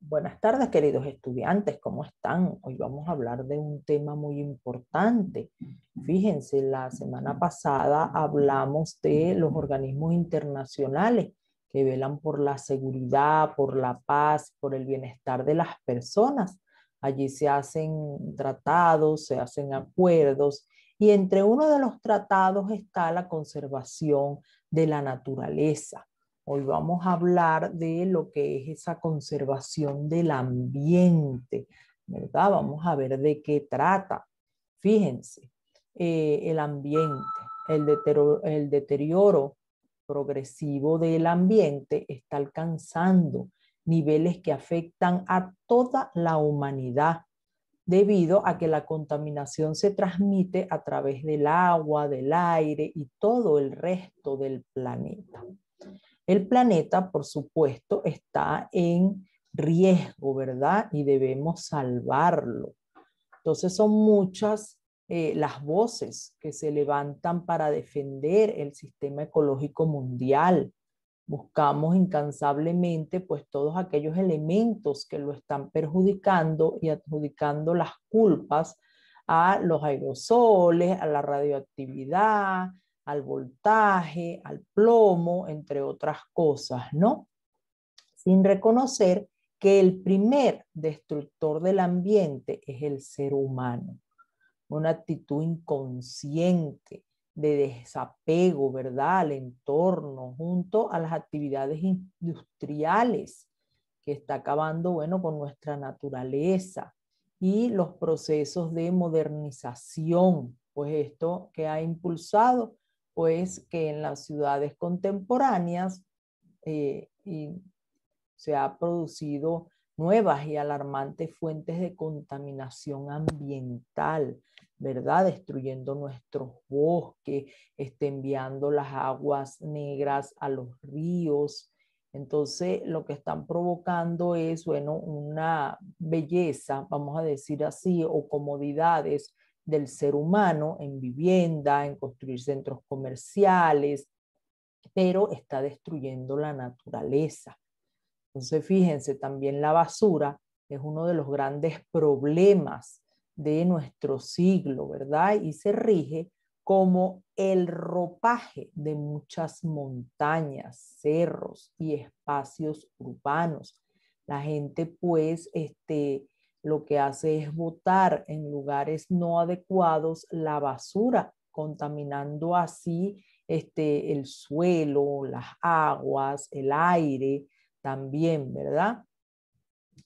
Buenas tardes, queridos estudiantes, ¿cómo están? Hoy vamos a hablar de un tema muy importante. Fíjense, la semana pasada hablamos de los organismos internacionales que velan por la seguridad, por la paz, por el bienestar de las personas. Allí se hacen tratados, se hacen acuerdos y entre uno de los tratados está la conservación de la naturaleza. Hoy vamos a hablar de lo que es esa conservación del ambiente, ¿verdad? Vamos a ver de qué trata. Fíjense, eh, el ambiente, el deterioro progresivo del ambiente está alcanzando niveles que afectan a toda la humanidad debido a que la contaminación se transmite a través del agua, del aire y todo el resto del planeta. El planeta, por supuesto, está en riesgo, ¿verdad? Y debemos salvarlo. Entonces son muchas eh, las voces que se levantan para defender el sistema ecológico mundial. Buscamos incansablemente pues todos aquellos elementos que lo están perjudicando y adjudicando las culpas a los aerosoles, a la radioactividad, al voltaje, al plomo, entre otras cosas, ¿no? Sin reconocer que el primer destructor del ambiente es el ser humano. Una actitud inconsciente de desapego, ¿verdad?, al entorno, junto a las actividades industriales que está acabando, bueno, con nuestra naturaleza y los procesos de modernización, pues esto que ha impulsado pues que en las ciudades contemporáneas eh, se ha producido nuevas y alarmantes fuentes de contaminación ambiental, ¿verdad? Destruyendo nuestros bosques, este, enviando las aguas negras a los ríos. Entonces, lo que están provocando es, bueno, una belleza, vamos a decir así, o comodidades del ser humano en vivienda, en construir centros comerciales, pero está destruyendo la naturaleza. Entonces, fíjense, también la basura es uno de los grandes problemas de nuestro siglo, ¿verdad? Y se rige como el ropaje de muchas montañas, cerros y espacios urbanos. La gente pues este, lo que hace es botar en lugares no adecuados la basura, contaminando así este, el suelo, las aguas, el aire también, ¿verdad?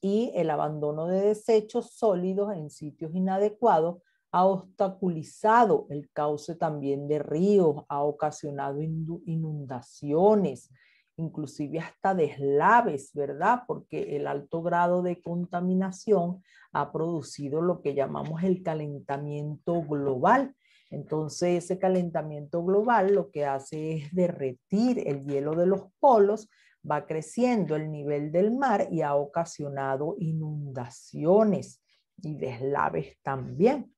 Y el abandono de desechos sólidos en sitios inadecuados ha obstaculizado el cauce también de ríos, ha ocasionado inundaciones, inclusive hasta deslaves, ¿verdad? Porque el alto grado de contaminación ha producido lo que llamamos el calentamiento global. Entonces, ese calentamiento global lo que hace es derretir el hielo de los polos, va creciendo el nivel del mar y ha ocasionado inundaciones y deslaves también.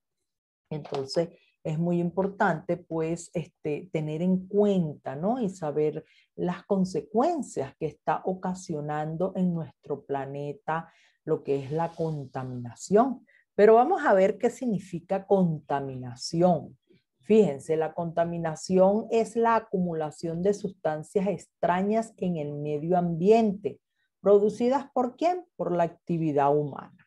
Entonces, es muy importante pues este, tener en cuenta ¿no? y saber las consecuencias que está ocasionando en nuestro planeta lo que es la contaminación. Pero vamos a ver qué significa contaminación. Fíjense, la contaminación es la acumulación de sustancias extrañas en el medio ambiente, producidas por quién? Por la actividad humana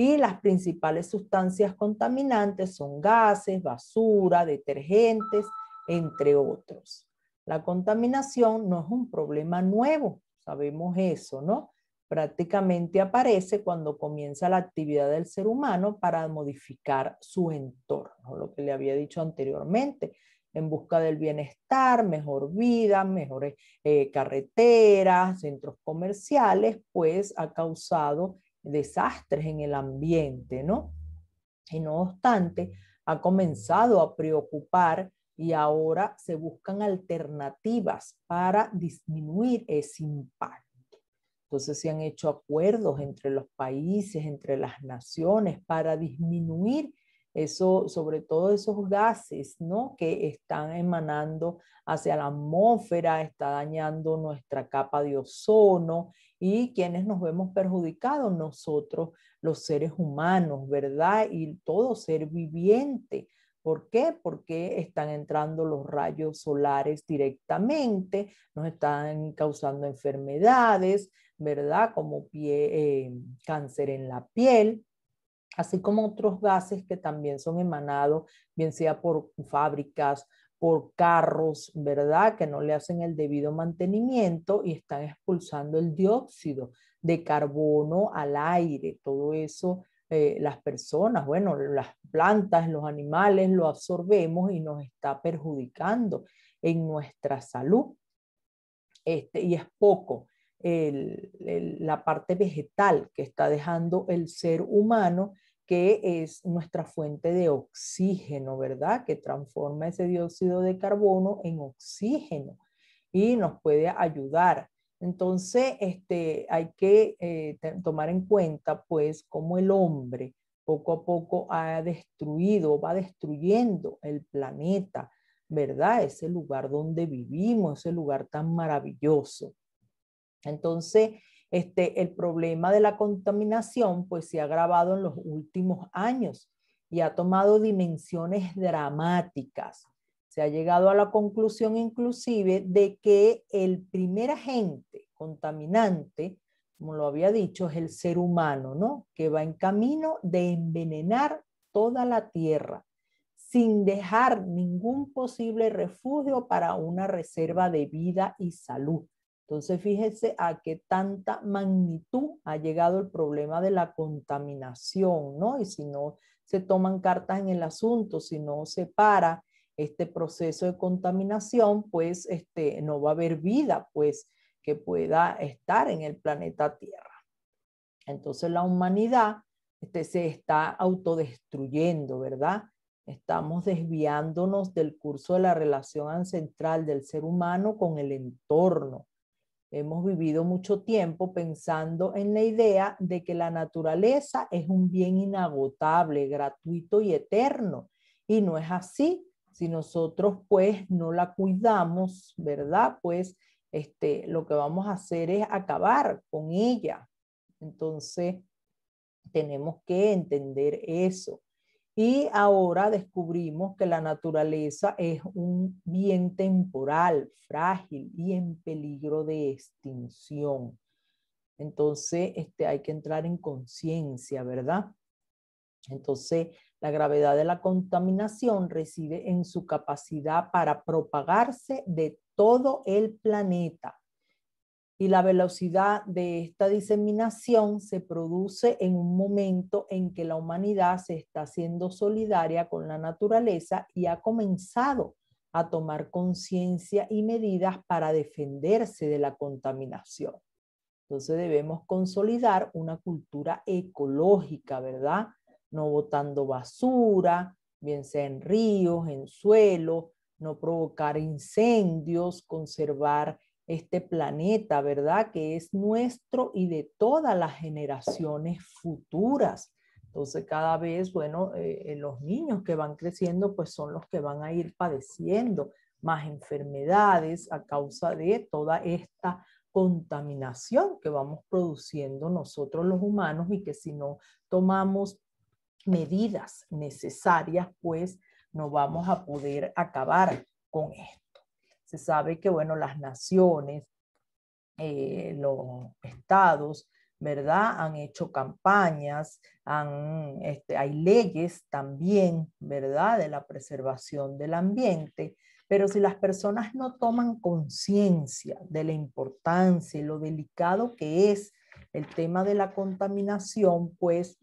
y las principales sustancias contaminantes son gases, basura, detergentes, entre otros. La contaminación no es un problema nuevo, sabemos eso, ¿no? Prácticamente aparece cuando comienza la actividad del ser humano para modificar su entorno, lo que le había dicho anteriormente, en busca del bienestar, mejor vida, mejores eh, carreteras, centros comerciales, pues ha causado desastres en el ambiente, ¿no? Y no obstante, ha comenzado a preocupar y ahora se buscan alternativas para disminuir ese impacto. Entonces se han hecho acuerdos entre los países, entre las naciones, para disminuir eso, sobre todo esos gases ¿no? que están emanando hacia la atmósfera, está dañando nuestra capa de ozono y quienes nos vemos perjudicados, nosotros los seres humanos, ¿verdad? Y todo ser viviente. ¿Por qué? Porque están entrando los rayos solares directamente, nos están causando enfermedades, ¿verdad? Como eh, cáncer en la piel, así como otros gases que también son emanados, bien sea por fábricas, por carros, ¿verdad? Que no le hacen el debido mantenimiento y están expulsando el dióxido de carbono al aire. Todo eso, eh, las personas, bueno, las plantas, los animales lo absorbemos y nos está perjudicando en nuestra salud. Este, y es poco la parte vegetal que está dejando el ser humano que es nuestra fuente de oxígeno, ¿verdad? Que transforma ese dióxido de carbono en oxígeno y nos puede ayudar. Entonces, este, hay que eh, tomar en cuenta, pues, cómo el hombre poco a poco ha destruido, va destruyendo el planeta, ¿verdad? Ese lugar donde vivimos, ese lugar tan maravilloso. Entonces, este, el problema de la contaminación pues se ha agravado en los últimos años y ha tomado dimensiones dramáticas. Se ha llegado a la conclusión inclusive de que el primer agente contaminante, como lo había dicho, es el ser humano, ¿no? Que va en camino de envenenar toda la tierra sin dejar ningún posible refugio para una reserva de vida y salud. Entonces, fíjese a qué tanta magnitud ha llegado el problema de la contaminación, ¿no? Y si no se toman cartas en el asunto, si no se para este proceso de contaminación, pues este, no va a haber vida, pues, que pueda estar en el planeta Tierra. Entonces, la humanidad este, se está autodestruyendo, ¿verdad? Estamos desviándonos del curso de la relación ancestral del ser humano con el entorno Hemos vivido mucho tiempo pensando en la idea de que la naturaleza es un bien inagotable, gratuito y eterno. Y no es así. Si nosotros pues no la cuidamos, ¿verdad? Pues este, lo que vamos a hacer es acabar con ella. Entonces, tenemos que entender eso. Y ahora descubrimos que la naturaleza es un bien temporal, frágil y en peligro de extinción. Entonces, este, hay que entrar en conciencia, ¿verdad? Entonces, la gravedad de la contaminación reside en su capacidad para propagarse de todo el planeta y la velocidad de esta diseminación se produce en un momento en que la humanidad se está haciendo solidaria con la naturaleza y ha comenzado a tomar conciencia y medidas para defenderse de la contaminación. Entonces debemos consolidar una cultura ecológica, ¿verdad? No botando basura, bien sea en ríos, en suelo, no provocar incendios, conservar este planeta, ¿verdad? Que es nuestro y de todas las generaciones futuras. Entonces cada vez, bueno, eh, eh, los niños que van creciendo, pues son los que van a ir padeciendo más enfermedades a causa de toda esta contaminación que vamos produciendo nosotros los humanos y que si no tomamos medidas necesarias, pues no vamos a poder acabar con esto. Se sabe que, bueno, las naciones, eh, los estados, ¿verdad? Han hecho campañas, han, este, hay leyes también, ¿verdad? De la preservación del ambiente, pero si las personas no toman conciencia de la importancia y lo delicado que es el tema de la contaminación, pues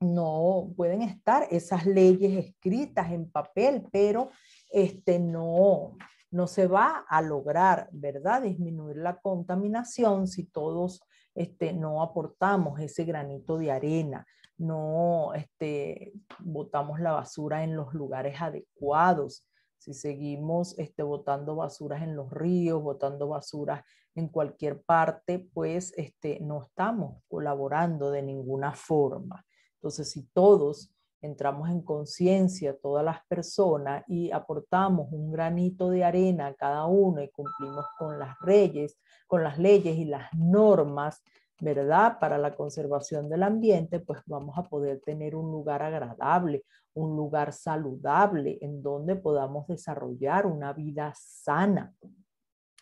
no pueden estar esas leyes escritas en papel, pero este, no, no se va a lograr, ¿verdad?, disminuir la contaminación si todos este, no aportamos ese granito de arena, no este, botamos la basura en los lugares adecuados, si seguimos este, botando basuras en los ríos, botando basuras en cualquier parte, pues este, no estamos colaborando de ninguna forma. Entonces, si todos entramos en conciencia todas las personas y aportamos un granito de arena a cada uno y cumplimos con las leyes, con las leyes y las normas, ¿verdad? Para la conservación del ambiente, pues vamos a poder tener un lugar agradable, un lugar saludable en donde podamos desarrollar una vida sana.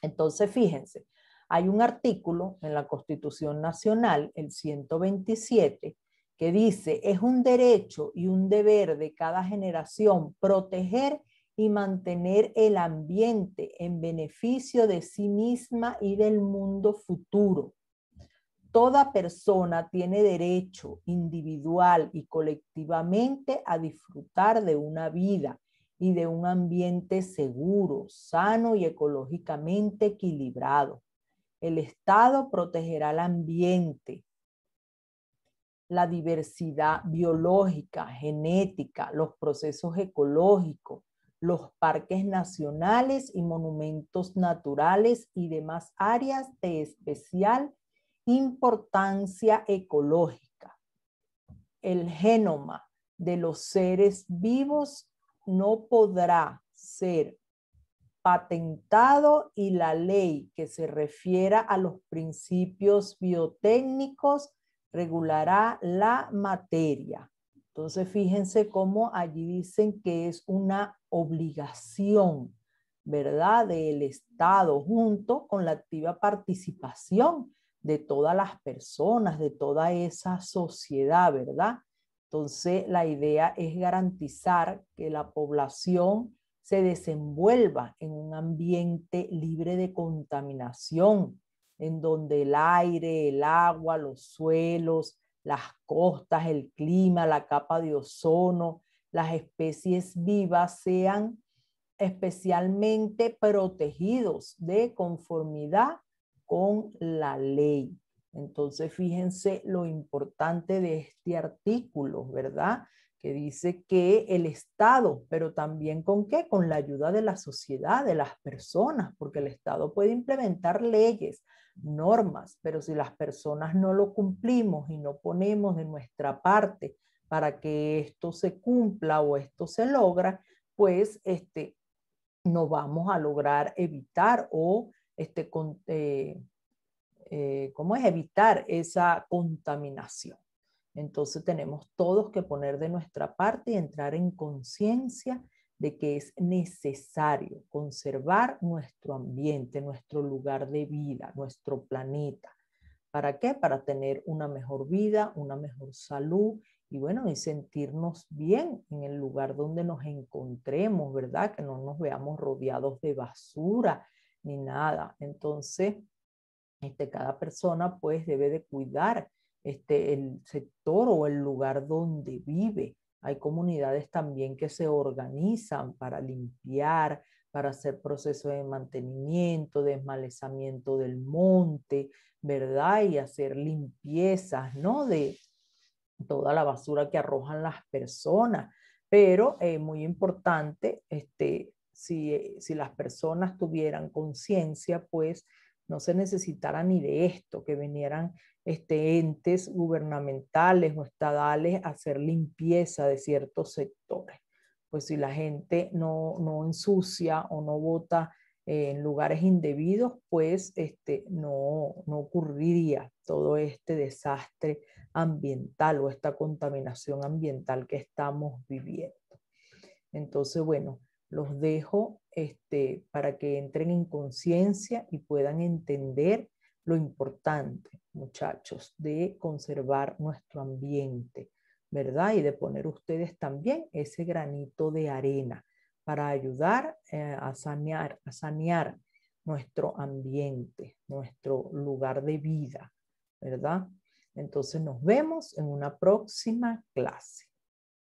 Entonces, fíjense, hay un artículo en la Constitución Nacional, el 127, que dice, es un derecho y un deber de cada generación proteger y mantener el ambiente en beneficio de sí misma y del mundo futuro. Toda persona tiene derecho individual y colectivamente a disfrutar de una vida y de un ambiente seguro, sano y ecológicamente equilibrado. El Estado protegerá el ambiente, la diversidad biológica, genética, los procesos ecológicos, los parques nacionales y monumentos naturales y demás áreas de especial importancia ecológica. El genoma de los seres vivos no podrá ser patentado y la ley que se refiera a los principios biotécnicos regulará la materia. Entonces, fíjense cómo allí dicen que es una obligación, ¿verdad?, del Estado junto con la activa participación de todas las personas, de toda esa sociedad, ¿verdad? Entonces, la idea es garantizar que la población se desenvuelva en un ambiente libre de contaminación, en donde el aire, el agua, los suelos, las costas, el clima, la capa de ozono, las especies vivas sean especialmente protegidos de conformidad con la ley. Entonces, fíjense lo importante de este artículo, ¿verdad? que dice que el Estado, pero también con qué? Con la ayuda de la sociedad, de las personas, porque el Estado puede implementar leyes, normas, pero si las personas no lo cumplimos y no ponemos de nuestra parte para que esto se cumpla o esto se logra, pues este, no vamos a lograr evitar o este, eh, eh, ¿cómo es? evitar esa contaminación. Entonces tenemos todos que poner de nuestra parte y entrar en conciencia de que es necesario conservar nuestro ambiente, nuestro lugar de vida, nuestro planeta. ¿Para qué? Para tener una mejor vida, una mejor salud y bueno, y sentirnos bien en el lugar donde nos encontremos, ¿verdad? Que no nos veamos rodeados de basura ni nada. Entonces, este, cada persona pues debe de cuidar este, el sector o el lugar donde vive. Hay comunidades también que se organizan para limpiar, para hacer procesos de mantenimiento, desmalezamiento del monte, ¿verdad? Y hacer limpiezas, ¿no? De toda la basura que arrojan las personas. Pero es eh, muy importante, este, eh, si las personas tuvieran conciencia, pues no se necesitara ni de esto, que vinieran este, entes gubernamentales o estadales a hacer limpieza de ciertos sectores. Pues si la gente no, ensucia o no vota en lugares indebidos, pues este, no, no ocurriría todo este desastre ambiental o esta contaminación ambiental que estamos viviendo. Entonces, bueno, los dejo este, para que entren en conciencia y puedan entender lo importante, muchachos, de conservar nuestro ambiente, ¿verdad? Y de poner ustedes también ese granito de arena para ayudar eh, a sanear, a sanear nuestro ambiente, nuestro lugar de vida, ¿verdad? Entonces nos vemos en una próxima clase.